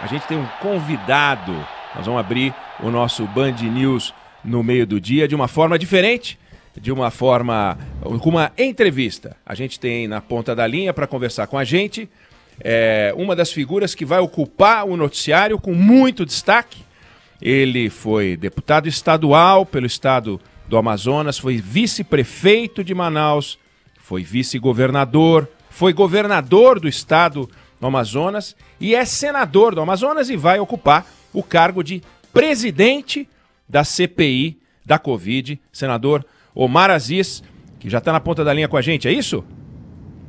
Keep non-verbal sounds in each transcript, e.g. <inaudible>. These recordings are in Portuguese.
a gente tem um convidado. Nós vamos abrir o nosso Band News no meio do dia de uma forma diferente, de uma forma com uma entrevista. A gente tem na ponta da linha para conversar com a gente é, uma das figuras que vai ocupar o noticiário com muito destaque. Ele foi deputado estadual pelo estado do Amazonas, foi vice-prefeito de Manaus, foi vice-governador, foi governador do estado no Amazonas e é senador do Amazonas e vai ocupar o cargo de presidente da CPI da Covid, senador Omar Aziz, que já está na ponta da linha com a gente, é isso?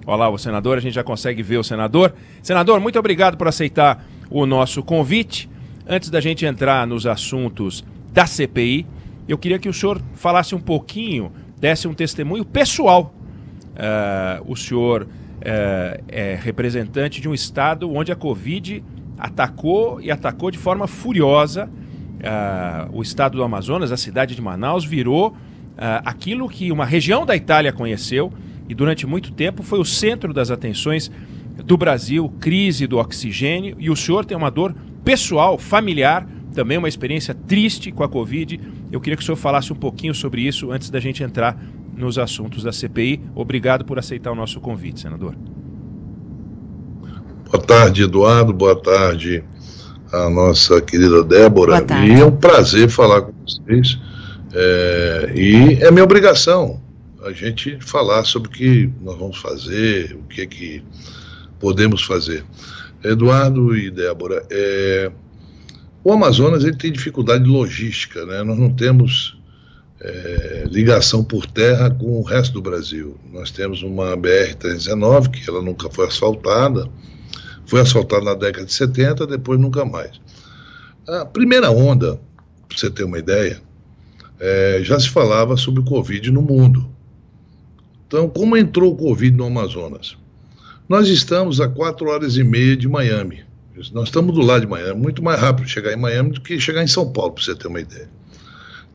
Olá, o senador, a gente já consegue ver o senador. Senador, muito obrigado por aceitar o nosso convite. Antes da gente entrar nos assuntos da CPI, eu queria que o senhor falasse um pouquinho, desse um testemunho pessoal. Uh, o senhor é, é representante de um estado onde a Covid atacou e atacou de forma furiosa ah, o estado do Amazonas, a cidade de Manaus, virou ah, aquilo que uma região da Itália conheceu e durante muito tempo foi o centro das atenções do Brasil, crise do oxigênio, e o senhor tem uma dor pessoal, familiar, também uma experiência triste com a Covid. Eu queria que o senhor falasse um pouquinho sobre isso antes da gente entrar nos assuntos da CPI. Obrigado por aceitar o nosso convite, senador. Boa tarde, Eduardo. Boa tarde a nossa querida Débora. E é um prazer falar com vocês. É, e é minha obrigação a gente falar sobre o que nós vamos fazer, o que é que podemos fazer. Eduardo e Débora, é, o Amazonas ele tem dificuldade logística, né? Nós não temos é, ligação por terra com o resto do Brasil. Nós temos uma BR-319, que ela nunca foi asfaltada, foi asfaltada na década de 70, depois nunca mais. A primeira onda, para você ter uma ideia, é, já se falava sobre o Covid no mundo. Então, como entrou o Covid no Amazonas? Nós estamos a 4 horas e meia de Miami. Nós estamos do lado de Miami. Muito mais rápido chegar em Miami do que chegar em São Paulo, para você ter uma ideia.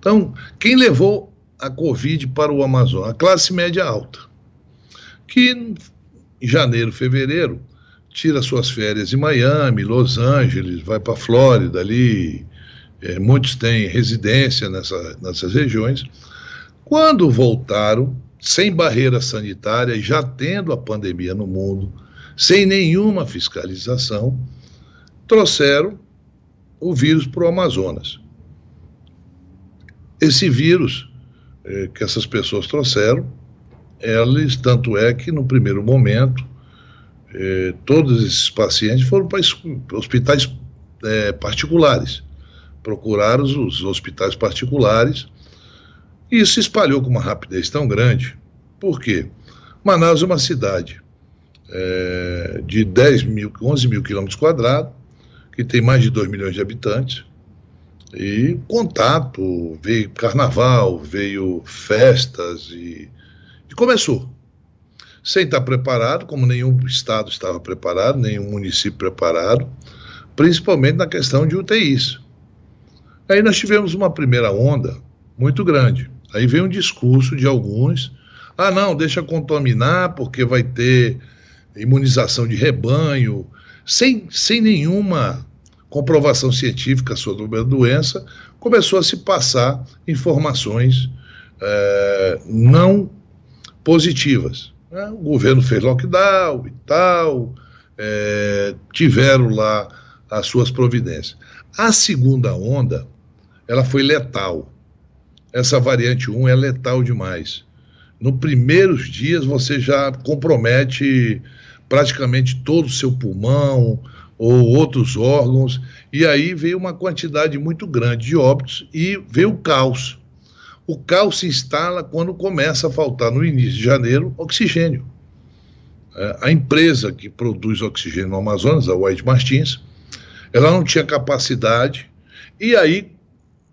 Então, quem levou a Covid para o Amazonas? A classe média alta, que em janeiro, fevereiro, tira suas férias em Miami, Los Angeles, vai para a Flórida ali. É, muitos têm residência nessa, nessas regiões. Quando voltaram, sem barreira sanitária, já tendo a pandemia no mundo, sem nenhuma fiscalização, trouxeram o vírus para o Amazonas. Esse vírus é, que essas pessoas trouxeram, eles, tanto é que no primeiro momento, é, todos esses pacientes foram para hospitais é, particulares, procuraram os, hospitais particulares e se espalhou com uma rapidez tão grande. Por quê? Manaus é uma cidade é, de 10 mil, 11 mil quilômetros quadrados, que tem mais de 2 milhões de habitantes, e contato, veio carnaval, veio festas e, e começou. Sem estar preparado, como nenhum estado estava preparado, nenhum município preparado, principalmente na questão de UTIs. Aí nós tivemos uma primeira onda muito grande. Aí veio um discurso de alguns: ah, não, deixa contaminar porque vai ter imunização de rebanho, sem, sem nenhuma comprovação científica sobre a doença, começou a se passar informações é, não positivas. Né? O governo fez lockdown e tal, é, tiveram lá as suas providências. A segunda onda, ela foi letal. Essa variante 1 é letal demais. Nos primeiros dias você já compromete praticamente todo o seu pulmão, ou outros órgãos, e aí veio uma quantidade muito grande de óbitos e veio o caos. O caos se instala quando começa a faltar, no início de janeiro, oxigênio. É, a empresa que produz oxigênio no Amazonas, a White Martins, ela não tinha capacidade, e aí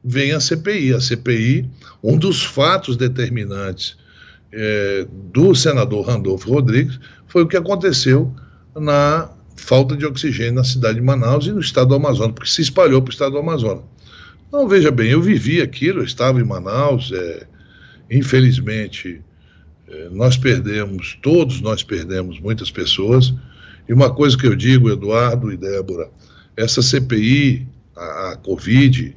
vem a CPI. A CPI, um dos fatos determinantes é, do senador Randolfo Rodrigues foi o que aconteceu na falta de oxigênio na cidade de Manaus e no estado do Amazonas, porque se espalhou para o estado do Amazonas. Então, veja bem, eu vivi aquilo, eu estava em Manaus, é, infelizmente, é, nós perdemos, todos nós perdemos muitas pessoas, e uma coisa que eu digo, Eduardo e Débora, essa CPI, a, a Covid,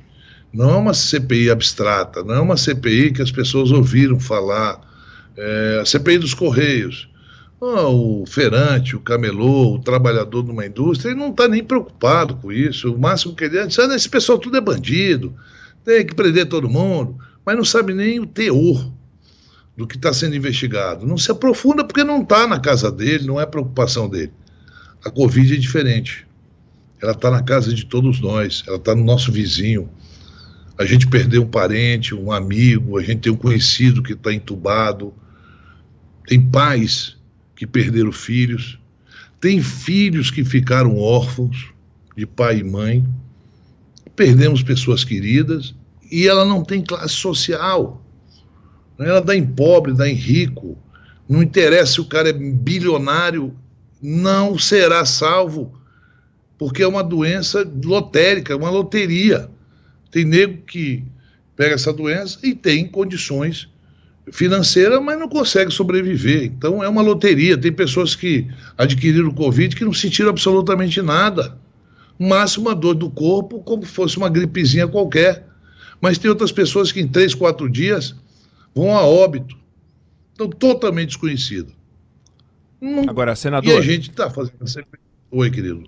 não é uma CPI abstrata, não é uma CPI que as pessoas ouviram falar, é, a CPI dos Correios, ah, o ferante, o camelô, o trabalhador de uma indústria, ele não está nem preocupado com isso. O máximo que ele diz, é, esse pessoal tudo é bandido, tem que prender todo mundo, mas não sabe nem o teor do que está sendo investigado. Não se aprofunda porque não está na casa dele, não é preocupação dele. A Covid é diferente. Ela está na casa de todos nós, ela está no nosso vizinho. A gente perdeu um parente, um amigo, a gente tem um conhecido que está entubado. Tem pais que perderam filhos, tem filhos que ficaram órfãos de pai e mãe, perdemos pessoas queridas e ela não tem classe social. Ela dá em pobre, dá em rico. Não interessa se o cara é bilionário, não será salvo, porque é uma doença lotérica, uma loteria. Tem nego que pega essa doença e tem condições financeira, mas não consegue sobreviver. Então é uma loteria. Tem pessoas que adquiriram Covid que não sentiram absolutamente nada. Máxima dor do corpo, como fosse uma gripezinha qualquer. Mas tem outras pessoas que em três, quatro dias vão a óbito. Então, totalmente desconhecido. Agora, senador. E a gente está fazendo. Oi, querido.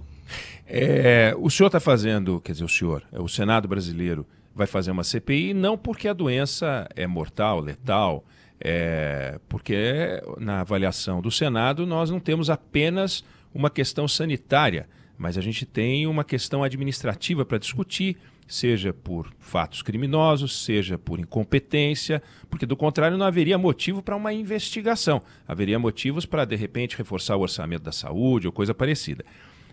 É, o senhor está fazendo, quer dizer, o senhor, é o Senado brasileiro vai fazer uma CPI, não porque a doença é mortal, letal, é, porque na avaliação do Senado nós não temos apenas uma questão sanitária, mas a gente tem uma questão administrativa para discutir, seja por fatos criminosos, seja por incompetência, porque do contrário não haveria motivo para uma investigação, haveria motivos para de repente reforçar o orçamento da saúde ou coisa parecida.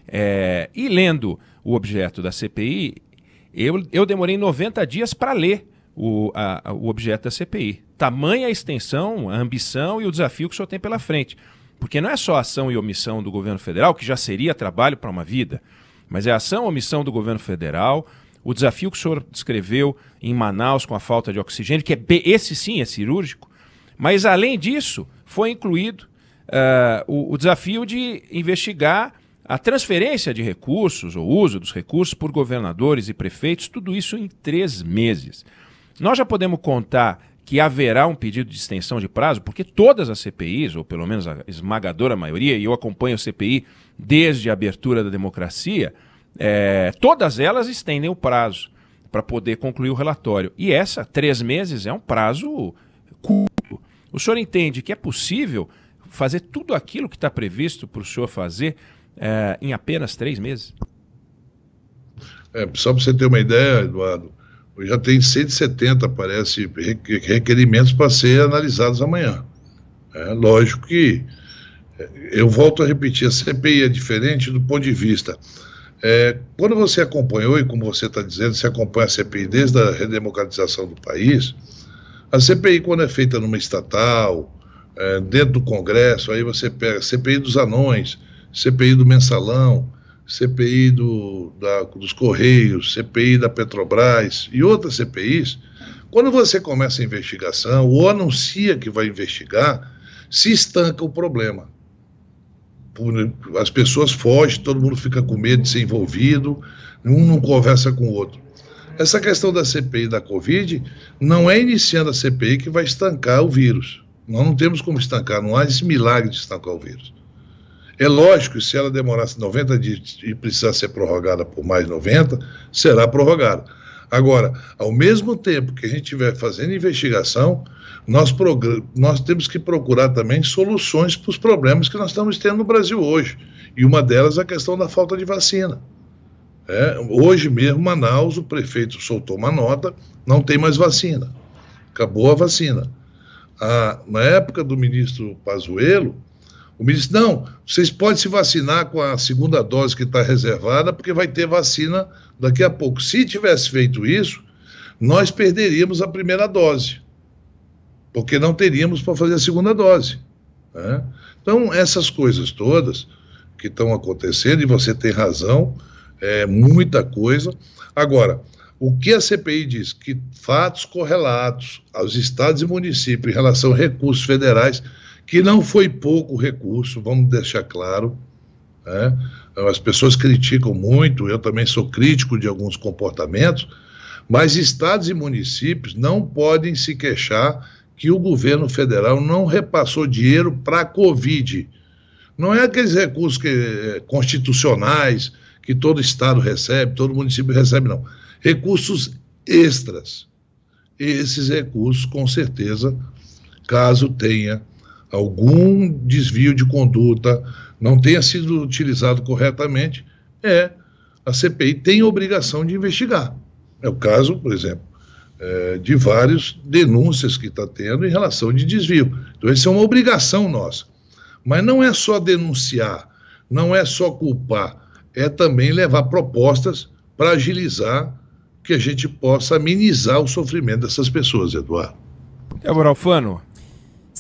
É, e lendo o objeto da CPI, eu, eu demorei 90 dias para ler o, a, o objeto da CPI. Tamanha a extensão, a ambição e o desafio que o senhor tem pela frente. Porque não é só ação e omissão do governo federal, que já seria trabalho para uma vida, mas é ação e omissão do governo federal, o desafio que o senhor descreveu em Manaus com a falta de oxigênio, que é esse sim é cirúrgico, mas além disso, foi incluído uh, o, o desafio de investigar a transferência de recursos ou uso dos recursos por governadores e prefeitos, tudo isso em três meses. Nós já podemos contar que haverá um pedido de extensão de prazo, porque todas as CPIs, ou pelo menos a esmagadora maioria, e eu acompanho a CPI desde a abertura da democracia, é, todas elas estendem o prazo para poder concluir o relatório. E essa, três meses, é um prazo curto. O senhor entende que é possível fazer tudo aquilo que está previsto para o senhor fazer é, em apenas três meses? É, só para você ter uma ideia, Eduardo, já tem 170, parece, requerimentos para ser analisados amanhã. É, lógico que é, eu volto a repetir, a CPI é diferente do ponto de vista. É, quando você acompanhou, e como você está dizendo, você acompanha a CPI desde a redemocratização do país, a CPI, quando é feita numa estatal, é, dentro do Congresso, aí você pega a CPI dos anões, CPI do mensalão, CPI do, da, dos Correios, CPI da Petrobras e outras CPIs, quando você começa a investigação ou anuncia que vai investigar, se estanca o problema. As pessoas fogem, todo mundo fica com medo de ser envolvido, um não conversa com o outro. Essa questão da CPI da Covid não é iniciando a CPI que vai estancar o vírus. Nós não temos como estancar, não há esse milagre de estancar o vírus. É lógico, se ela demorasse 90 dias e precisar ser prorrogada por mais 90, será prorrogada. Agora, ao mesmo tempo que a gente estiver fazendo investigação, nós, nós temos que procurar também soluções para os problemas que nós estamos tendo no Brasil hoje. E uma delas é a questão da falta de vacina. É, hoje mesmo, Manaus, o prefeito soltou uma nota, não tem mais vacina. Acabou a vacina. na época do ministro Pazuello, o ministro disse: não, vocês podem se vacinar com a segunda dose que está reservada, porque vai ter vacina daqui a pouco. Se tivesse feito isso, nós perderíamos a primeira dose, porque não teríamos para fazer a segunda dose. Né? Então, essas coisas todas que estão acontecendo, e você tem razão, é muita coisa. Agora, o que a CPI diz? Que fatos correlatos aos estados e municípios em relação a recursos federais que não foi pouco recurso, vamos deixar claro. Né? As pessoas criticam muito, eu também sou crítico de alguns comportamentos, mas estados e municípios não podem se queixar que o governo federal não repassou dinheiro para a Covid. Não é aqueles recursos que, eh, constitucionais que todo estado recebe, todo município recebe, não. Recursos extras. Esses recursos, com certeza, caso tenha algum desvio de conduta não tenha sido utilizado corretamente, é a CPI tem obrigação de investigar. É o caso, por exemplo, é, de várias denúncias que está tendo em relação de desvio. Então, isso é uma obrigação nossa. Mas não é só denunciar, não é só culpar, é também levar propostas para agilizar que a gente possa amenizar o sofrimento dessas pessoas, Eduardo. Débora Alfano,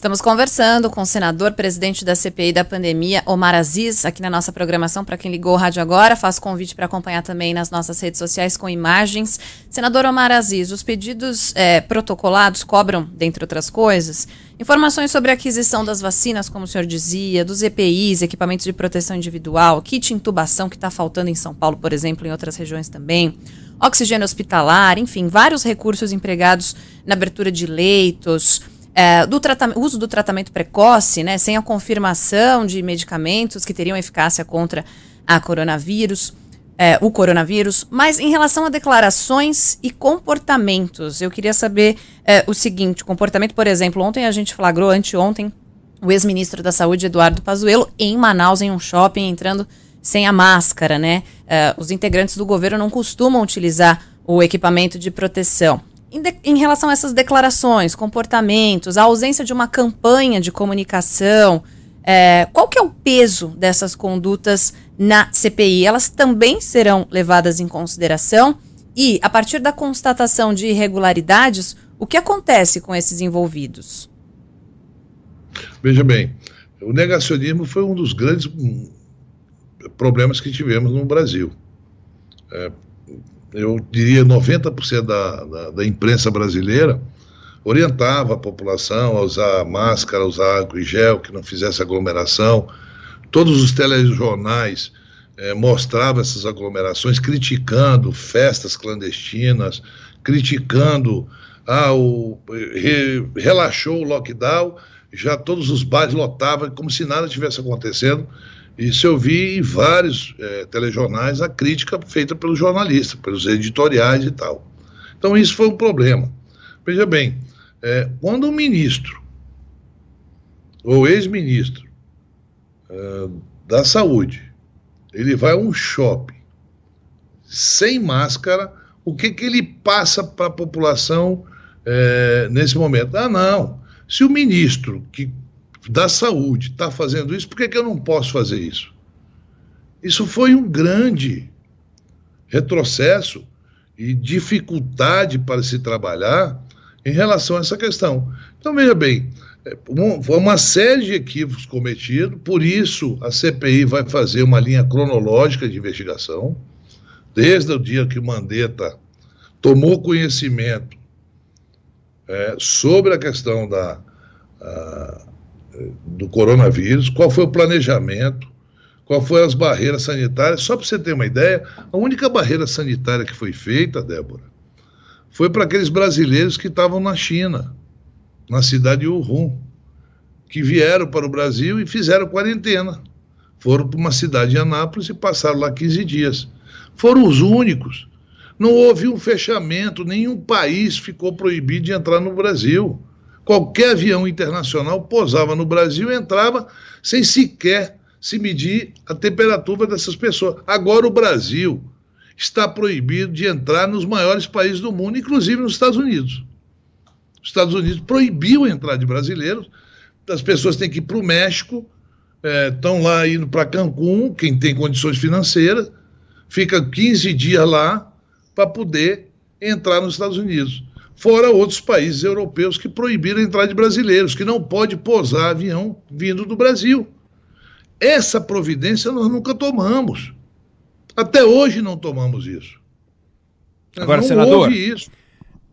Estamos conversando com o senador, presidente da CPI da pandemia, Omar Aziz, aqui na nossa programação. Para quem ligou o rádio agora, faço convite para acompanhar também nas nossas redes sociais com imagens. Senador Omar Aziz, os pedidos é, protocolados cobram, dentre outras coisas, informações sobre a aquisição das vacinas, como o senhor dizia, dos EPIs, equipamentos de proteção individual, kit intubação que está faltando em São Paulo, por exemplo, em outras regiões também oxigênio hospitalar, enfim, vários recursos empregados na abertura de leitos, é, do uso do tratamento precoce, né, sem a confirmação de medicamentos que teriam eficácia contra a coronavírus, é, o coronavírus, mas em relação a declarações e comportamentos, eu queria saber é, o seguinte: comportamento, por exemplo, ontem a gente flagrou, anteontem, o ex-ministro da Saúde, Eduardo Pazuello, em Manaus, em um shopping, entrando sem a máscara, né? É, os integrantes do governo não costumam utilizar o equipamento de proteção em, de, em, relação a essas declarações, comportamentos, a ausência de uma campanha de comunicação, é, qual que é o peso dessas condutas na CPI? Elas também serão levadas em consideração? E, a partir da constatação de irregularidades, o que acontece com esses envolvidos? Veja bem, o negacionismo foi um dos grandes hum, problemas que tivemos no Brasil. É, eu diria 90% da, da, da, imprensa brasileira, orientava a população a usar máscara, a usar álcool e gel, que não fizesse aglomeração. Todos os telejornais é, mostravam essas aglomerações, criticando festas clandestinas, criticando. Ah, o, re, relaxou o lockdown, já todos os bares lotavam, como se nada tivesse acontecendo. Isso eu vi em vários é, telejornais a crítica feita pelos jornalistas, pelos editoriais e tal. Então isso foi um problema. Veja bem, é, quando um ministro ou ex-ministro é, da saúde ele vai a um shopping sem máscara, o que, que ele passa para a população é, nesse momento? Ah, não. Se o ministro que da saúde está fazendo isso, por que, que eu não posso fazer isso? Isso foi um grande retrocesso e dificuldade para se trabalhar em relação a essa questão. Então, veja bem, é, foi uma série de equívocos cometidos, por isso a CPI vai fazer uma linha cronológica de investigação, desde o dia que o Mandetta tomou conhecimento é, sobre a questão da do coronavírus, qual foi o planejamento, qual foram as barreiras sanitárias. Só para você ter uma ideia, a única barreira sanitária que foi feita, Débora, foi para aqueles brasileiros que estavam na China, na cidade de Wuhan, que vieram para o Brasil e fizeram quarentena. Foram para uma cidade de Anápolis e passaram lá 15 dias. Foram os únicos. Não houve um fechamento, nenhum país ficou proibido de entrar no Brasil. Qualquer avião internacional pousava no Brasil e entrava sem sequer se medir a temperatura dessas pessoas. Agora o Brasil está proibido de entrar nos maiores países do mundo, inclusive nos Estados Unidos. Os Estados Unidos proibiu a entrada de brasileiros, as pessoas têm que ir para o México, estão é, lá indo para Cancún, quem tem condições financeiras, fica 15 dias lá para poder entrar nos Estados Unidos fora outros países europeus que proibiram a entrada de brasileiros, que não pode pousar avião vindo do Brasil. Essa providência nós nunca tomamos. Até hoje não tomamos isso. Agora, não senador, isso.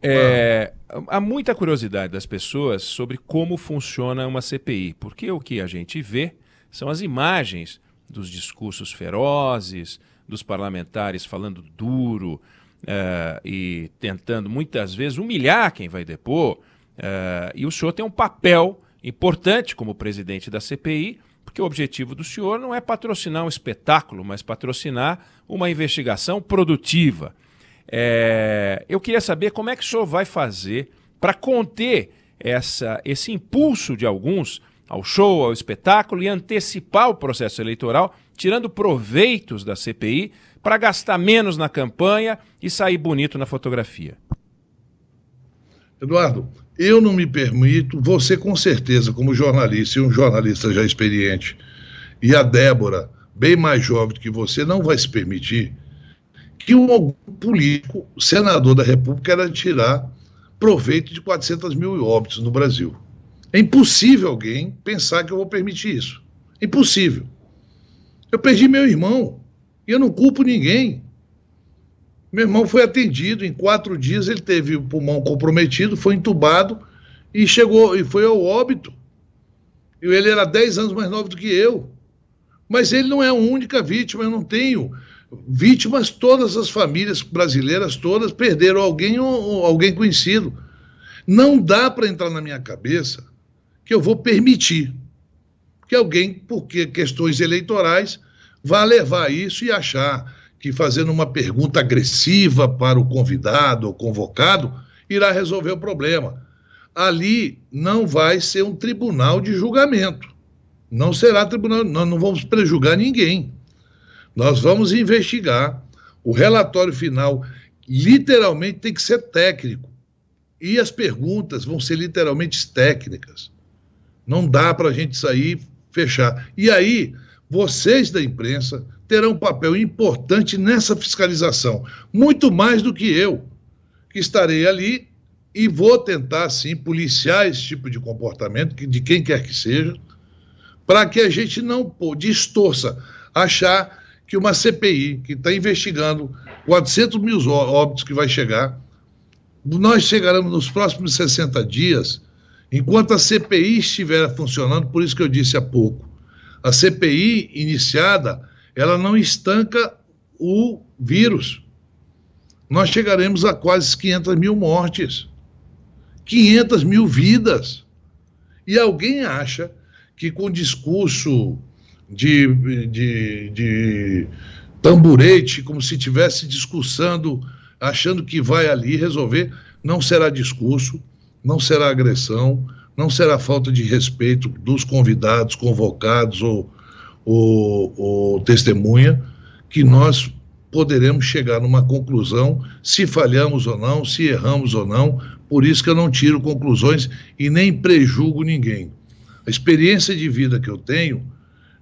É, ah. há muita curiosidade das pessoas sobre como funciona uma CPI, porque o que a gente vê são as imagens dos discursos ferozes, dos parlamentares falando duro, uh, e tentando muitas vezes humilhar quem vai depor. Uh, e o senhor tem um papel importante como presidente da CPI, porque o objetivo do senhor não é patrocinar um espetáculo, mas patrocinar uma investigação produtiva. É, eu queria saber como é que o senhor vai fazer para conter essa, esse impulso de alguns ao show, ao espetáculo e antecipar o processo eleitoral, tirando proveitos da CPI para gastar menos na campanha e sair bonito na fotografia? Eduardo, eu não me permito, você com certeza, como jornalista, e um jornalista já experiente, e a Débora, bem mais jovem do que você, não vai se permitir que um político, senador da República, queira tirar proveito de 400 mil óbitos no Brasil. É impossível alguém pensar que eu vou permitir isso. Impossível. Eu perdi meu irmão. E eu não culpo ninguém. Meu irmão foi atendido, em quatro dias ele teve o pulmão comprometido, foi entubado e chegou e foi ao óbito. E ele era dez anos mais novo do que eu. Mas ele não é a única vítima, eu não tenho vítimas, todas as famílias brasileiras todas perderam alguém ou alguém conhecido. Não dá para entrar na minha cabeça que eu vou permitir que alguém, porque questões eleitorais, vá levar isso e achar que fazendo uma pergunta agressiva para o convidado ou convocado irá resolver o problema. Ali não vai ser um tribunal de julgamento. Não será tribunal, nós não vamos prejugar ninguém. Nós vamos investigar. O relatório final literalmente tem que ser técnico. E as perguntas vão ser literalmente técnicas. Não dá para a gente sair fechar. E aí, vocês da imprensa terão um papel importante nessa fiscalização, muito mais do que eu, que estarei ali e vou tentar, sim, policiar esse tipo de comportamento, de quem quer que seja, para que a gente não pô, distorça, achar que uma CPI que está investigando 400 mil óbitos que vai chegar, nós chegaremos nos próximos 60 dias, enquanto a CPI estiver funcionando, por isso que eu disse há pouco, a CPI iniciada, ela não estanca o vírus. Nós chegaremos a quase 500 mil mortes, 500 mil vidas. E alguém acha que com discurso de, de, de tamburete, como se estivesse discursando, achando que vai ali resolver, não será discurso, não será agressão, não será falta de respeito dos convidados, convocados ou, ou, ou testemunha, que nós poderemos chegar numa conclusão se falhamos ou não, se erramos ou não. Por isso que eu não tiro conclusões e nem prejugo ninguém. A experiência de vida que eu tenho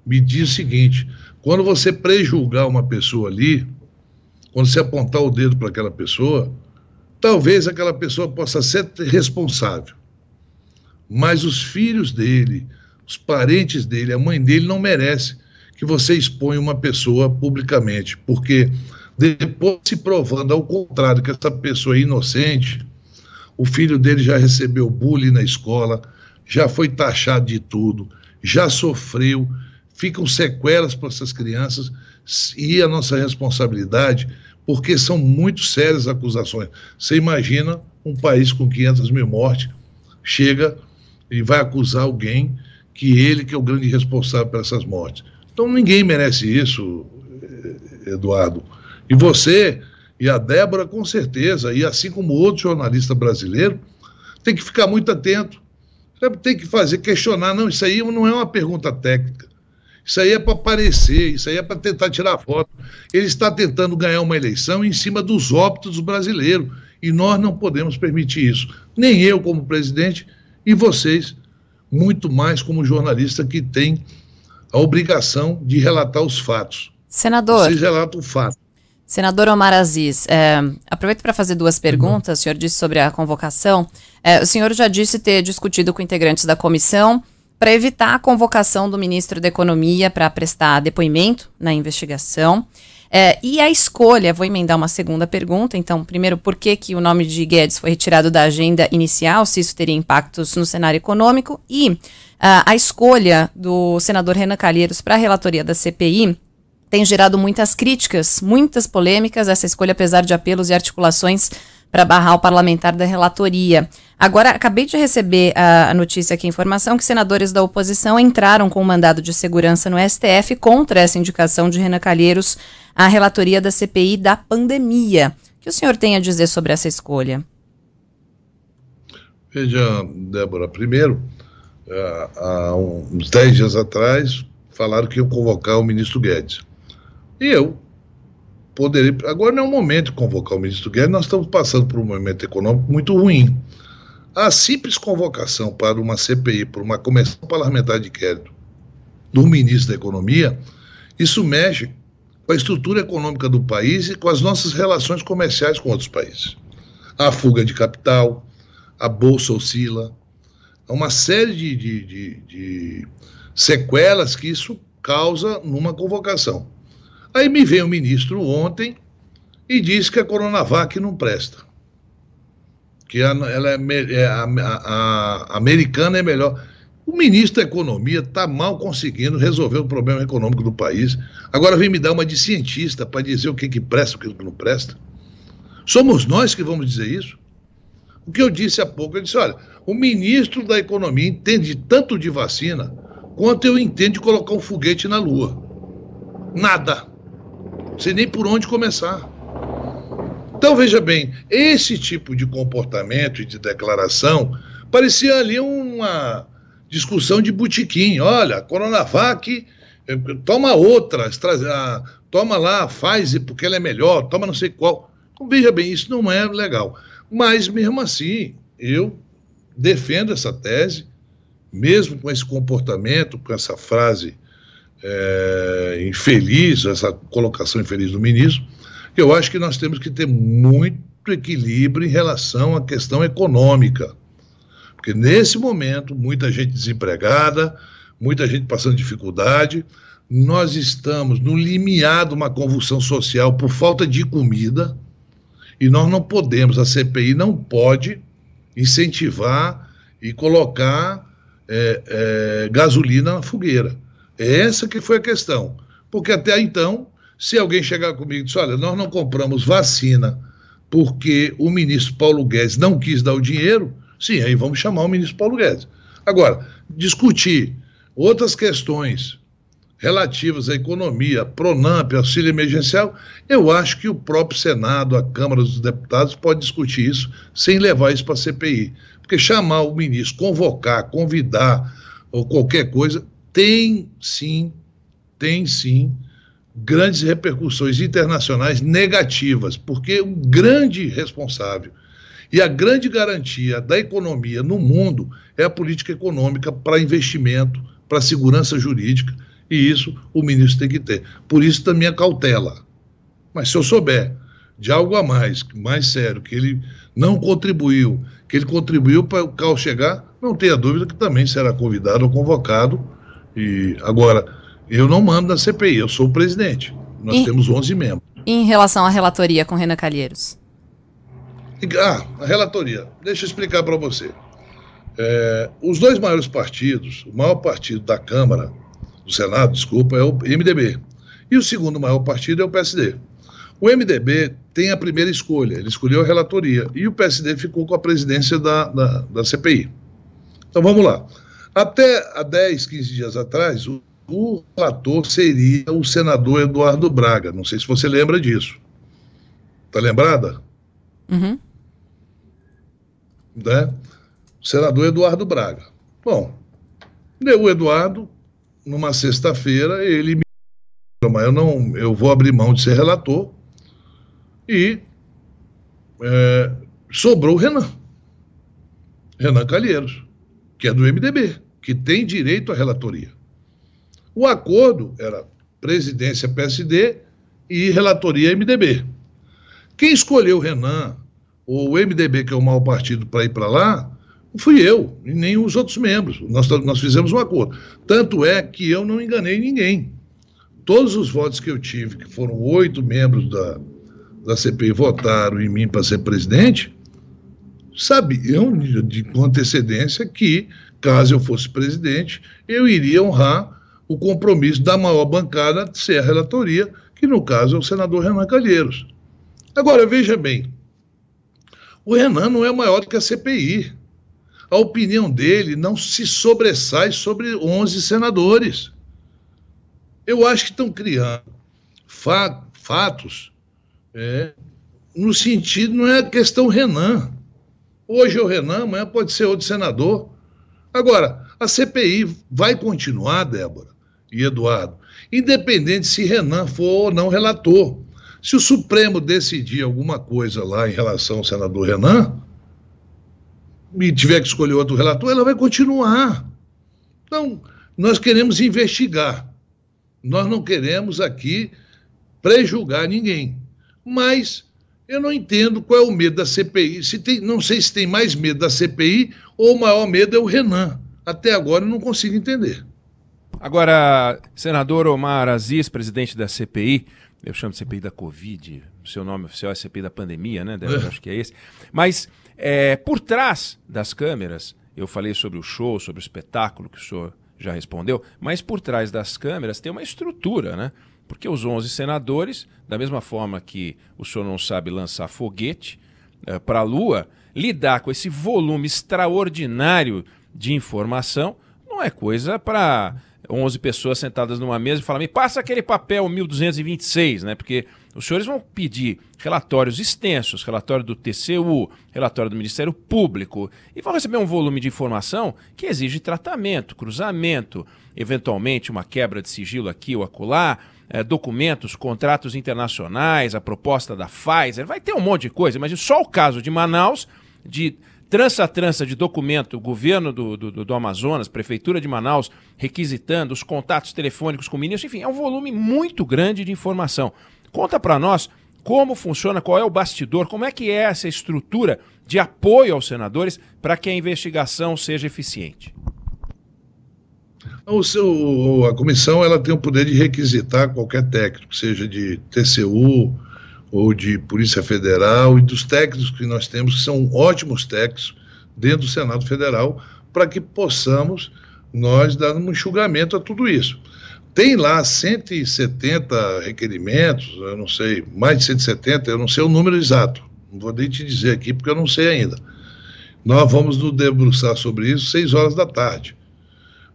me diz o seguinte: quando você prejulgar uma pessoa ali, quando você apontar o dedo para aquela pessoa, talvez aquela pessoa possa ser responsável. Mas os filhos dele, os parentes dele, a mãe dele não merece que você exponha uma pessoa publicamente, porque depois se provando ao contrário que essa pessoa é inocente, o filho dele já recebeu bullying na escola, já foi taxado de tudo, já sofreu, ficam sequelas para essas crianças e é a nossa responsabilidade, porque são muito sérias acusações. Você imagina um país com 500 mil mortes chega e vai acusar alguém que ele que é o grande responsável por essas mortes. Então ninguém merece isso, eh, Eduardo. E você e a Débora, com certeza, e assim como outro jornalista brasileiro, tem que ficar muito atento. Tem que fazer, questionar. Não, isso aí não é uma pergunta técnica. Isso aí é para aparecer, isso aí é para tentar tirar foto. Ele está tentando ganhar uma eleição em cima dos óbitos brasileiros. E nós não podemos permitir isso. Nem eu, como presidente, e vocês, muito mais como jornalista que tem a obrigação de relatar os fatos. Senador. Vocês relatam o fato. Senador Omar Aziz, é, aproveito para fazer duas perguntas. Uhum. O senhor disse sobre a convocação. É, o senhor já disse ter discutido com integrantes da comissão para evitar a convocação do ministro da Economia para prestar depoimento na investigação. É, e a escolha, vou emendar uma segunda pergunta, então, primeiro, por que, que o nome de Guedes foi retirado da agenda inicial, se isso teria impactos no cenário econômico, e uh, a escolha do senador Renan Calheiros para a relatoria da CPI tem gerado muitas críticas, muitas polêmicas, essa escolha, apesar de apelos e articulações para barrar o parlamentar da relatoria. Agora, acabei de receber a, a notícia aqui, a informação, que senadores da oposição entraram com um mandado de segurança no STF contra essa indicação de Renan Calheiros à relatoria da CPI da pandemia. O que o senhor tem a dizer sobre essa escolha? Veja, Débora, primeiro, eh, há uns 10 dias atrás, falaram que iam convocar o ministro Guedes. E eu poderia. Agora não é o momento de convocar o ministro Guedes, nós estamos passando por um momento econômico muito ruim. A simples convocação para uma CPI, para uma comissão parlamentar de inquérito do ministro da Economia, isso mexe com a estrutura econômica do país e com as nossas relações comerciais com outros países. A fuga de capital, a bolsa oscila, há uma série de, de, de, de sequelas que isso causa numa convocação. Aí me veio o ministro ontem e diz que a Coronavac não presta. Que a, ela é, é a, a, a americana é melhor. O ministro da Economia está mal conseguindo resolver o problema econômico do país. Agora vem me dar uma de cientista para dizer o que, que presta e o que não presta. Somos nós que vamos dizer isso? O que eu disse há pouco, eu disse: olha, o ministro da Economia entende tanto de vacina quanto eu entendo de colocar um foguete na Lua. Nada não sei nem por onde começar. Então veja bem, esse tipo de comportamento e de declaração parecia ali uma discussão de butiquim. Olha, Coronavac, eh, toma outra, ah, toma lá, faz porque ela é melhor, toma não sei qual. Então veja bem, isso não é legal. Mas mesmo assim, eu defendo essa tese, mesmo com esse comportamento, com essa frase é, infeliz, essa colocação infeliz do ministro, eu acho que nós temos que ter muito equilíbrio em relação à questão econômica. Porque nesse momento, muita gente desempregada, muita gente passando dificuldade, nós estamos no limiar de uma convulsão social por falta de comida, e nós não podemos, a CPI não pode incentivar e colocar é, é, gasolina na fogueira. Essa que foi a questão. Porque até então, se alguém chegar comigo e disser, olha, nós não compramos vacina porque o ministro Paulo Guedes não quis dar o dinheiro, sim, aí vamos chamar o ministro Paulo Guedes. Agora, discutir outras questões relativas à economia, Pronamp, auxílio emergencial, eu acho que o próprio Senado, a Câmara dos Deputados pode discutir isso sem levar isso para a CPI. Porque chamar o ministro, convocar, convidar ou qualquer coisa, tem sim, tem sim grandes repercussões internacionais negativas, porque o grande responsável e a grande garantia da economia no mundo é a política econômica para investimento, para segurança jurídica, e isso o ministro tem que ter. Por isso também a cautela. Mas se eu souber de algo a mais, mais sério, que ele não contribuiu, que ele contribuiu para o carro chegar, não tenha dúvida que também será convidado ou convocado e agora, eu não mando na CPI, eu sou o presidente. Nós e, temos 11 membros. Em relação à relatoria com Renan Calheiros? Ah, a relatoria. Deixa eu explicar para você. É, os dois maiores partidos, o maior partido da Câmara, do Senado, desculpa, é o MDB. E o segundo maior partido é o PSD. O MDB tem a primeira escolha, ele escolheu a relatoria. E o PSD ficou com a presidência da, da, da CPI. Então vamos lá. Até há 10, 15 dias atrás, o, o relator seria o senador Eduardo Braga. Não sei se você lembra disso. Está lembrada? Uhum. Né? O senador Eduardo Braga. Bom, deu o Eduardo, numa sexta-feira, ele me mas eu não eu vou abrir mão de ser relator e é, sobrou o Renan. Renan Calheiros que é do MDB, que tem direito à relatoria. O acordo era presidência PSD e relatoria MDB. Quem escolheu Renan ou o MDB, que é o mau partido, para ir para lá, fui eu, e nem os outros membros. Nós, nós fizemos um acordo. Tanto é que eu não enganei ninguém. Todos os votos que eu tive, que foram oito membros da, da CPI votaram em mim para ser presidente, sabiam de, com antecedência que, caso eu fosse presidente, eu iria honrar o compromisso da maior bancada de ser a relatoria, que no caso é o senador Renan Calheiros. Agora, veja bem, o Renan não é maior do que a CPI. A opinião dele não se sobressai sobre 11 senadores. Eu acho que estão criando fatos é, no sentido, não é a questão Renan. Hoje é o Renan, amanhã pode ser outro senador. Agora, a CPI vai continuar, Débora e Eduardo, independente se Renan for ou não relator. Se o Supremo decidir alguma coisa lá em relação ao senador Renan, e tiver que escolher outro relator, ela vai continuar. Então, nós queremos investigar. Nós não queremos aqui prejulgar ninguém. Mas eu não entendo qual é o medo da CPI. Se tem, não sei se tem mais medo da CPI ou o maior medo é o Renan. Até agora eu não consigo entender. Agora, senador Omar Aziz, presidente da CPI, eu chamo de CPI da Covid, seu nome oficial é CPI da pandemia, né? Deve, é. Acho que é esse. Mas é, por trás das câmeras, eu falei sobre o show, sobre o espetáculo que o senhor já respondeu, mas por trás das câmeras tem uma estrutura, né? Porque os 11 senadores, da mesma forma que o senhor não sabe lançar foguete é, eh, para a Lua, lidar com esse volume extraordinário de informação não é coisa para 11 pessoas sentadas numa mesa e falar: me passa aquele papel 1226, né? Porque os senhores vão pedir relatórios extensos, relatório do TCU, relatório do Ministério Público, e vão receber um volume de informação que exige tratamento, cruzamento, eventualmente uma quebra de sigilo aqui ou acolá é, documentos, contratos internacionais, a proposta da Pfizer, vai ter um monte de coisa, mas só o caso de Manaus, de trança a trança de documento, o governo do, do, do, Amazonas, prefeitura de Manaus, requisitando os contatos telefônicos com ministros, enfim, é um volume muito grande de informação. Conta para nós como funciona, qual é o bastidor, como é que é essa estrutura de apoio aos senadores para que a investigação seja eficiente. Então, o seu, a comissão ela tem o poder de requisitar qualquer técnico, seja de TCU ou de Polícia Federal, e dos técnicos que nós temos, que são ótimos técnicos dentro do Senado Federal, para que possamos nós dar um enxugamento a tudo isso. Tem lá 170 requerimentos, eu não sei, mais de 170, eu não sei o número exato, não vou nem te dizer aqui porque eu não sei ainda. Nós vamos nos debruçar sobre isso seis horas da tarde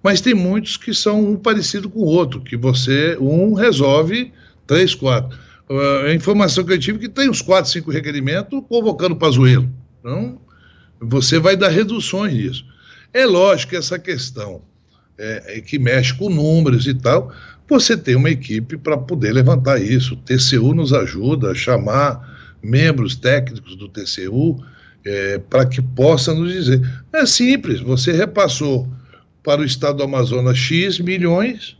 mas tem muitos que são um parecido com o outro, que você, um resolve três, quatro. Uh, a informação que eu tive é que tem uns quatro, cinco requerimentos convocando Pazuello. Então, você vai dar reduções nisso. É lógico que essa questão é, é que mexe com números e tal, você tem uma equipe para poder levantar isso. O TCU nos ajuda a chamar membros técnicos do TCU é, para que possa nos dizer. É simples, você repassou para o estado do Amazonas X milhões.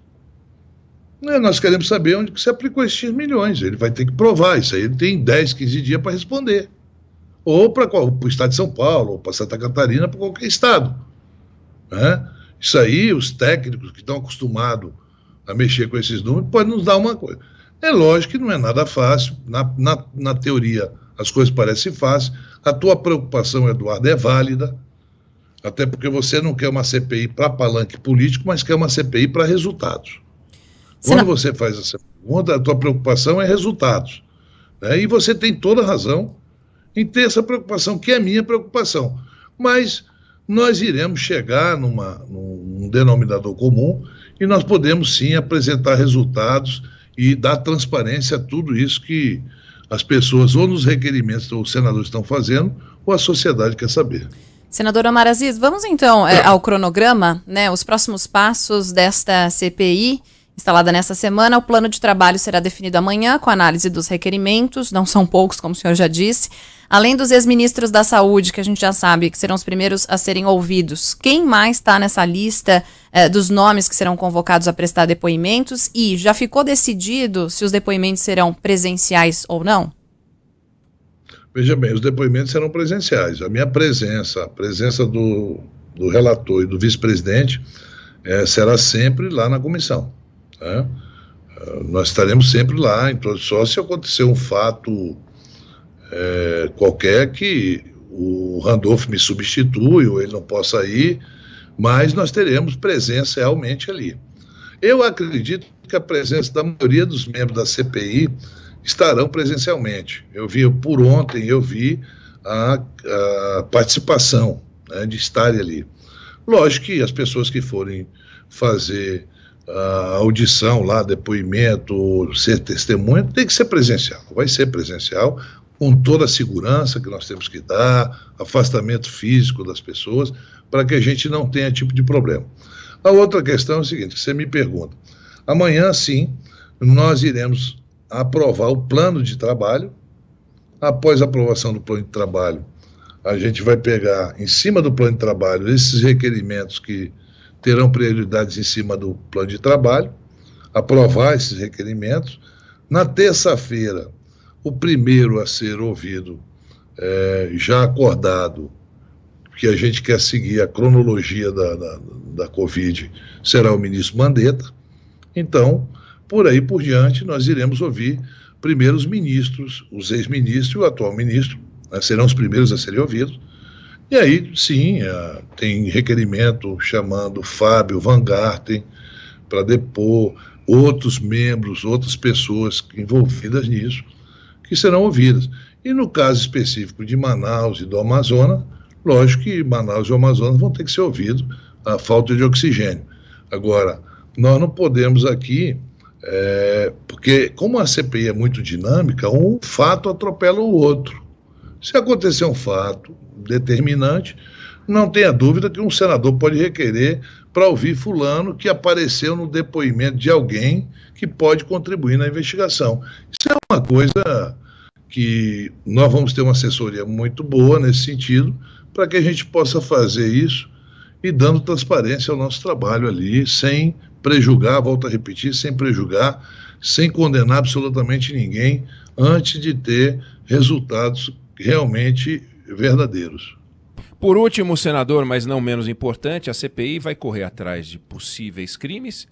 Né? Nós queremos saber onde que se aplicou esses X milhões. Ele vai ter que provar isso aí. Ele tem 10, 15 dias para responder. Ou para o estado de São Paulo, ou para Santa Catarina, para qualquer estado. Né? Isso aí, os técnicos que estão acostumados a mexer com esses números, podem nos dar uma coisa. É lógico que não é nada fácil. Na, na, na teoria, as coisas parecem fáceis. A tua preocupação, Eduardo, é válida. Até porque você não quer uma CPI para palanque político, mas quer uma CPI para resultados. Quando você faz essa pergunta, a tua preocupação é resultados. Né? E você tem toda a razão em ter essa preocupação, que é minha preocupação. Mas nós iremos chegar numa, num denominador comum e nós podemos sim apresentar resultados e dar transparência a tudo isso que as pessoas, ou nos requerimentos que os senadores estão fazendo, ou a sociedade quer saber. Senador Maraziz, vamos então é, ao cronograma, né? Os próximos passos desta CPI instalada nesta semana. O plano de trabalho será definido amanhã, com análise dos requerimentos, não são poucos, como o senhor já disse. Além dos ex-ministros da Saúde, que a gente já sabe que serão os primeiros a serem ouvidos, quem mais está nessa lista eh, dos nomes que serão convocados a prestar depoimentos? E já ficou decidido se os depoimentos serão presenciais ou não? Veja bem, os depoimentos serão presenciais. A minha presença, a presença do, do relator e do vice-presidente é, será sempre lá na comissão. Né? Eh, nós estaremos sempre lá, então só se acontecer um fato é, qualquer que o Randolph me substitui ou ele não possa ir, mas nós teremos presença realmente ali. Eu acredito que a presença da maioria dos membros da CPI estarão presencialmente. Eu vi, por ontem, eu vi a, a participação né, de estarem ali. Lógico que as pessoas que forem fazer a audição lá, depoimento, ser testemunha, tem que ser presencial. Vai ser presencial, com toda a segurança que nós temos que dar, afastamento físico das pessoas, para que a gente não tenha tipo de problema. A outra questão é o seguinte, você me pergunta. Amanhã, sim, nós iremos aprovar o plano de trabalho. Após a aprovação do plano de trabalho, a gente vai pegar em cima do plano de trabalho esses requerimentos que terão prioridades em cima do plano de trabalho, aprovar esses requerimentos. Na terça-feira, o primeiro a ser ouvido, é, já acordado, que a gente quer seguir a cronologia da, da, da Covid, será o ministro Mandetta. Então, por aí por diante, nós iremos ouvir primeiros ministros, os ex-ministros e o atual ministro, né, serão os primeiros a serem ouvidos. E aí, sim, uh, tem requerimento chamando Fábio Van Garten para depor outros membros, outras pessoas envolvidas nisso, que serão ouvidas. E no caso específico de Manaus e do Amazonas, lógico que Manaus e o Amazonas vão ter que ser ouvidos a falta de oxigênio. Agora, nós não podemos aqui é, porque, como a CPI é muito dinâmica, um fato atropela o outro. Se acontecer um fato determinante, não tenha dúvida que um senador pode requerer para ouvir fulano que apareceu no depoimento de alguém que pode contribuir na investigação. Isso é uma coisa que nós vamos ter uma assessoria muito boa nesse sentido, para que a gente possa fazer isso e dando transparência ao nosso trabalho ali, sem prejugar, volto a repetir, sem prejugar, sem condenar absolutamente ninguém, antes de ter resultados realmente verdadeiros. Por último, senador, mas não menos importante, a CPI vai correr atrás de possíveis crimes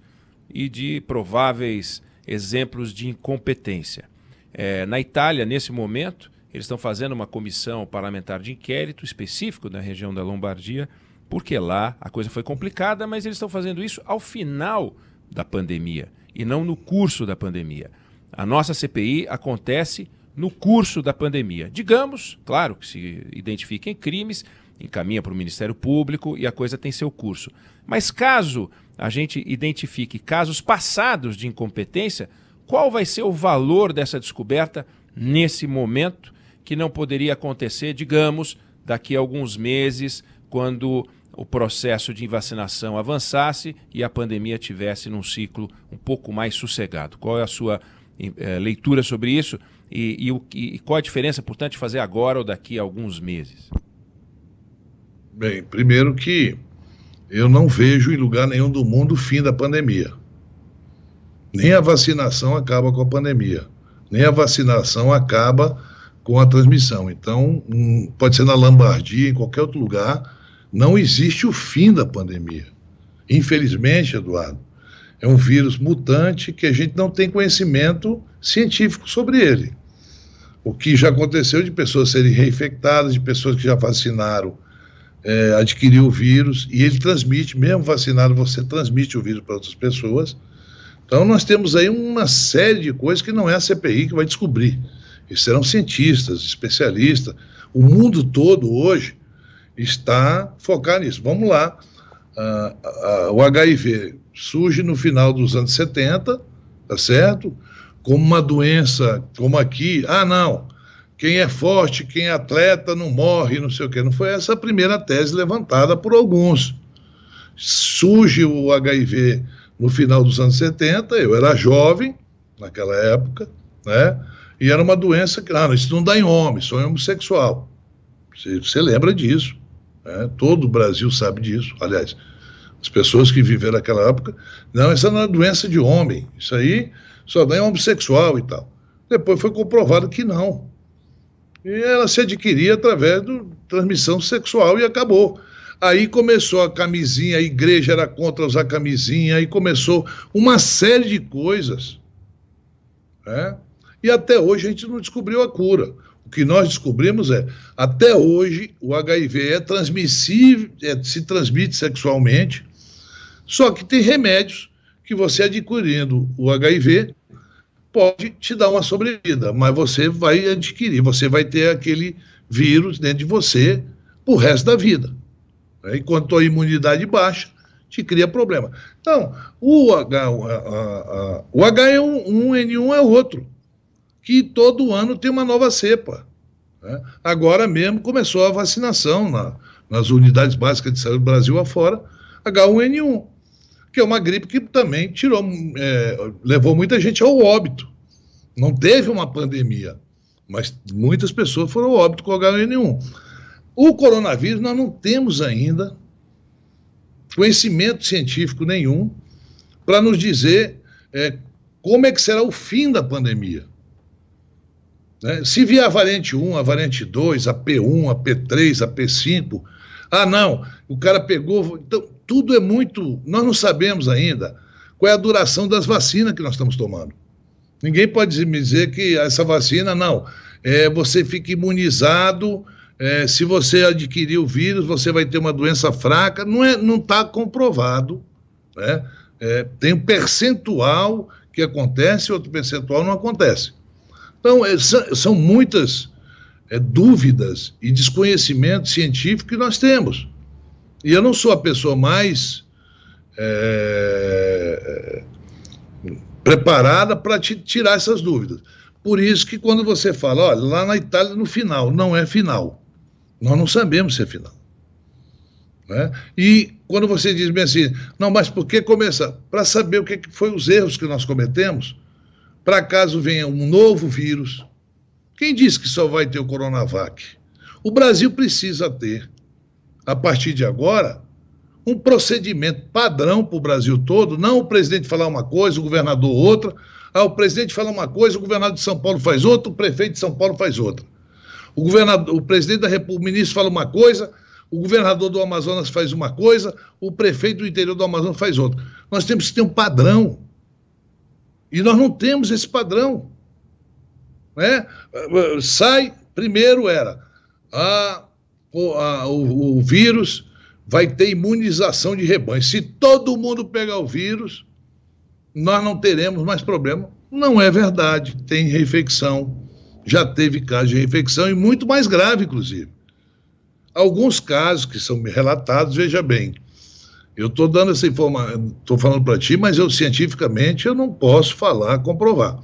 e de prováveis exemplos de incompetência. É, na Itália, nesse momento, eles estão fazendo uma comissão parlamentar de inquérito específico na região da Lombardia porque lá a coisa foi complicada, mas eles estão fazendo isso ao final da pandemia e não no curso da pandemia. A nossa CPI acontece no curso da pandemia. Digamos, claro, que se identifiquem crimes, encaminha para o Ministério Público e a coisa tem seu curso. Mas caso a gente identifique casos passados de incompetência, qual vai ser o valor dessa descoberta nesse momento que não poderia acontecer, digamos, daqui a alguns meses, quando o processo de vacinação avançasse e a pandemia tivesse num ciclo um pouco mais sossegado. Qual é a sua eh, leitura sobre isso e, e, e, qual a diferença, portanto, de fazer agora ou daqui a alguns meses? Bem, primeiro que eu não vejo em lugar nenhum do mundo o fim da pandemia. Nem a vacinação acaba com a pandemia, nem a vacinação acaba com a transmissão. Então, um, pode ser na Lombardia, em qualquer outro lugar, não existe o fim da pandemia. Infelizmente, Eduardo, é um vírus mutante que a gente não tem conhecimento científico sobre ele. O que já aconteceu de pessoas serem reinfectadas, de pessoas que já vacinaram, é, adquiriu o vírus, e ele transmite, mesmo vacinado, você transmite o vírus para outras pessoas. Então, nós temos aí uma série de coisas que não é a CPI que vai descobrir. E serão cientistas, especialistas. O mundo todo hoje está focar nisso. Vamos lá. Ah, ah, o HIV surge no final dos anos 70, tá certo? Como uma doença, como aqui. Ah, não. Quem é forte, quem é atleta, não morre, não sei o quê. Não foi essa a primeira tese levantada por alguns. Surge o HIV no final dos anos 70, eu era jovem naquela época, né? E era uma doença que, ah, isso não dá em homem, só em homossexual. você lembra disso. Né? Todo o Brasil sabe disso. Aliás, as pessoas que viveram naquela época, não, essa não é doença de homem, isso aí só dá em homossexual e tal. Depois foi comprovado que não. E ela se adquiria através de transmissão sexual e acabou. Aí começou a camisinha, a igreja era contra usar camisinha, aí começou uma série de coisas. Né? E até hoje a gente não descobriu a cura. O que nós descobrimos é, até hoje, o HIV é transmissível, é, se transmite sexualmente, só que tem remédios que você adquirindo o HIV pode te dar uma sobrevida, mas você vai adquirir, você vai ter aquele vírus dentro de você o resto da vida. Né? a imunidade baixa, te cria problema. Então, o H, a, a, a, o H é um, um, N1 é outro que todo ano tem uma nova cepa. Né? Agora mesmo começou a vacinação na, nas unidades básicas de saúde do Brasil afora, H1N1, que é uma gripe que também tirou, é, levou muita gente ao óbito. Não teve uma pandemia, mas muitas pessoas foram ao óbito com H1N1. O coronavírus, nós não temos ainda conhecimento científico nenhum para nos dizer é, como é que será o fim da pandemia. Né? Se vier a variante 1, a variante 2, a P1, a P3, a P5, ah, não, o cara pegou. Então, tudo é muito. Nós não sabemos ainda qual é a duração das vacinas que nós estamos tomando. Ninguém pode me dizer que essa vacina, não, é, você fica imunizado. É, se você adquirir o vírus, você vai ter uma doença fraca. Não está é, não tá comprovado. Né? É, tem um percentual que acontece, outro percentual não acontece. Então, é, são muitas é, dúvidas e desconhecimento científico que nós temos. E eu não sou a pessoa mais é, preparada para tirar essas dúvidas. Por isso que quando você fala, olha, lá na Itália no final, não é final. Nós não sabemos se é final. Né? E quando você diz bem assim, não, mas por que começar? Para saber o que, que foi os erros que nós cometemos para caso venha um novo vírus. Quem disse que só vai ter o Coronavac? O Brasil precisa ter, a partir de agora, um procedimento padrão para o Brasil todo, não o presidente falar uma coisa, o governador outra, ah, o presidente fala uma coisa, o governador de São Paulo faz outra, o prefeito de São Paulo faz outra. O, governador, o presidente da República, o ministro fala uma coisa, o governador do Amazonas faz uma coisa, o prefeito do interior do Amazonas faz outra. Nós temos que ter um padrão. E nós não temos esse padrão. Né? Sai, primeiro era a, a, o, o vírus vai ter imunização de rebanho. Se todo mundo pegar o vírus, nós não teremos mais problema. Não é verdade. Tem reinfecção. Já teve casos de reinfecção e muito mais grave, inclusive. Alguns casos que são relatados, veja bem, eu estou dando essa informação, estou falando para ti, mas eu cientificamente eu não posso falar, comprovar.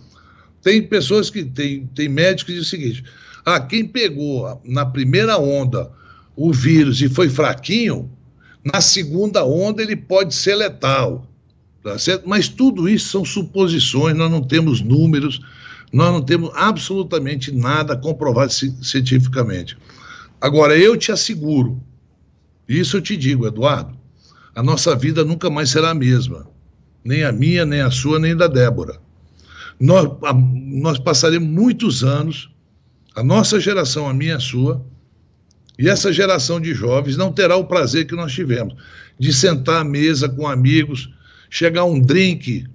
Tem pessoas que tem, tem médicos que dizem o seguinte: ah, quem pegou na primeira onda o vírus e foi fraquinho, na segunda onda ele pode ser letal. Tá certo? Mas tudo isso são suposições, nós não temos números, nós não temos absolutamente nada comprovado cientificamente. Agora, eu te asseguro, isso eu te digo, Eduardo, a nossa vida nunca mais será a mesma. Nem a minha, nem a sua, nem da Débora. Nós, a, nós passaremos muitos anos, a nossa geração, a minha, a sua, e essa geração de jovens não terá o prazer que nós tivemos de sentar à mesa com amigos, chegar um drink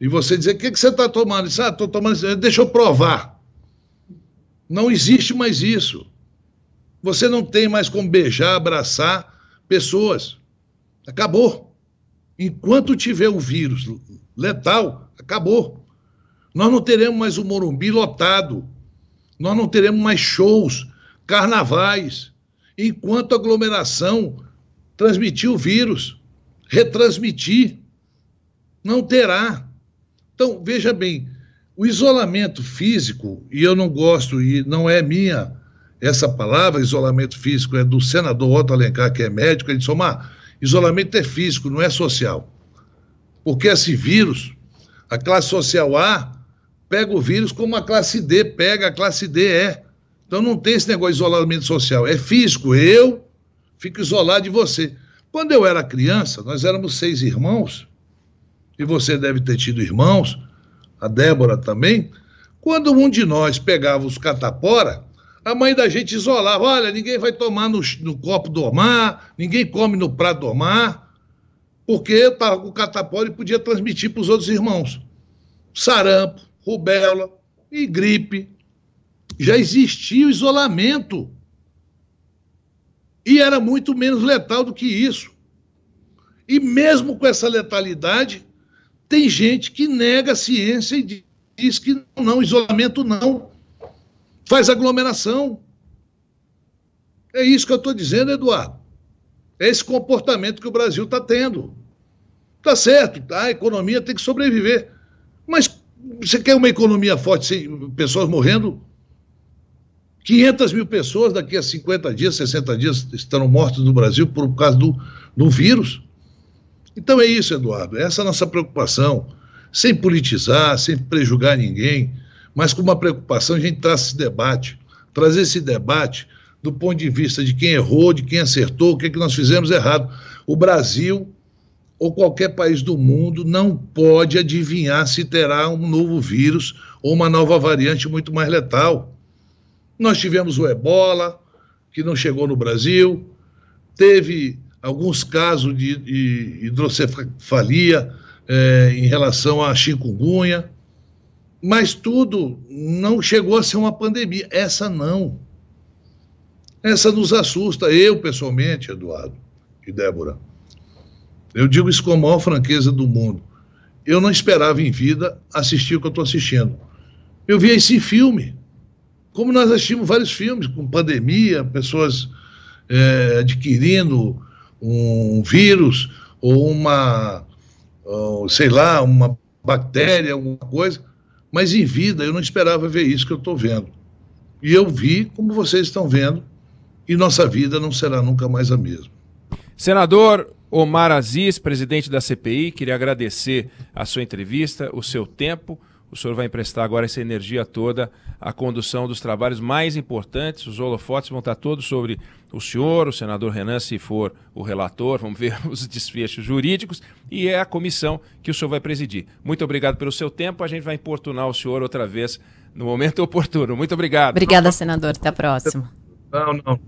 e você dizer: O que, que você está tomando? Isso, ah, estou tomando isso. Deixa eu provar. Não existe mais isso. Você não tem mais como beijar, abraçar pessoas. Acabou. Enquanto tiver o vírus letal, acabou. Nós não teremos mais o Morumbi lotado. Nós não teremos mais shows, carnavais, enquanto a aglomeração transmitir o vírus, retransmitir. Não terá. Então, veja bem, o isolamento físico, e eu não gosto, e não é minha essa palavra, isolamento físico, é do senador Otto Alencar, que é médico, ele disse, Omar, Isolamento é físico, não é social. Porque esse vírus, a classe social A pega o vírus como a classe D pega, a classe D é. Então não tem esse negócio de isolamento social. É físico. Eu fico isolado de você. Quando eu era criança, nós éramos seis irmãos, e você deve ter tido irmãos, a Débora também. Quando um de nós pegava os catapora, a mãe da gente isolava: olha, ninguém vai tomar no, no copo do mar, ninguém come no prato do mar, porque com tá, o catapólio podia transmitir para os outros irmãos. Sarampo, rubéola e gripe. Já existia o isolamento. E era muito menos letal do que isso. E mesmo com essa letalidade, tem gente que nega a ciência e diz que não, isolamento não. Faz aglomeração. É isso que eu estou dizendo, Eduardo. É esse comportamento que o Brasil está tendo. está certo, tá? a economia tem que sobreviver. Mas você quer uma economia forte sem pessoas morrendo? 500 mil pessoas daqui a 50 dias, 60 dias estarão mortas no Brasil por causa do, do vírus. Então é isso, Eduardo. Essa é a nossa preocupação. Sem politizar, sem prejugar ninguém, mas com uma preocupação, a gente traz esse debate, trazer esse debate do ponto de vista de quem errou, de quem acertou, o que, é que nós fizemos errado. O Brasil ou qualquer país do mundo não pode adivinhar se terá um novo vírus ou uma nova variante muito mais letal. Nós tivemos o ebola, que não chegou no Brasil, teve alguns casos de, hidrocefalia é, em relação à chikungunya mas tudo não chegou a ser uma pandemia. Essa não. Essa nos assusta, eu pessoalmente, Eduardo e Débora. Eu digo isso com a maior franqueza do mundo. Eu não esperava em vida assistir o que eu estou assistindo. Eu vi esse filme. Como nós assistimos vários filmes, com pandemia, pessoas é, adquirindo um vírus ou uma, ou, sei lá, uma bactéria, alguma coisa mas em vida eu não esperava ver isso que eu estou vendo. E eu vi como vocês estão vendo, e nossa vida não será nunca mais a mesma. Senador Omar Aziz, presidente da CPI, queria agradecer a sua entrevista, o seu tempo. O senhor vai emprestar agora essa energia toda à condução dos trabalhos mais importantes. Os holofotes vão estar todos sobre o senhor, o senador Renan, se for o relator. Vamos ver <laughs> os desfechos jurídicos. E é a comissão que o senhor vai presidir. Muito obrigado pelo seu tempo. A gente vai importunar o senhor outra vez no momento <laughs> oportuno. Muito obrigado. Obrigada, não, senador. Até a próxima. Não, não.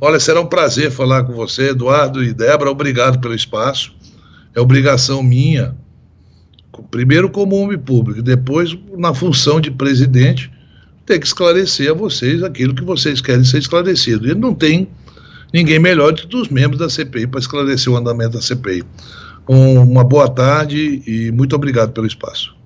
Olha, será um prazer falar com você, Eduardo e Débora. Obrigado pelo espaço. É obrigação minha primeiro como homem público, depois na função de presidente, ter que esclarecer a vocês aquilo que vocês querem ser esclarecido. E não tem ninguém melhor do que os membros da CPI para esclarecer o andamento da CPI. Um, uma boa tarde e muito obrigado pelo espaço.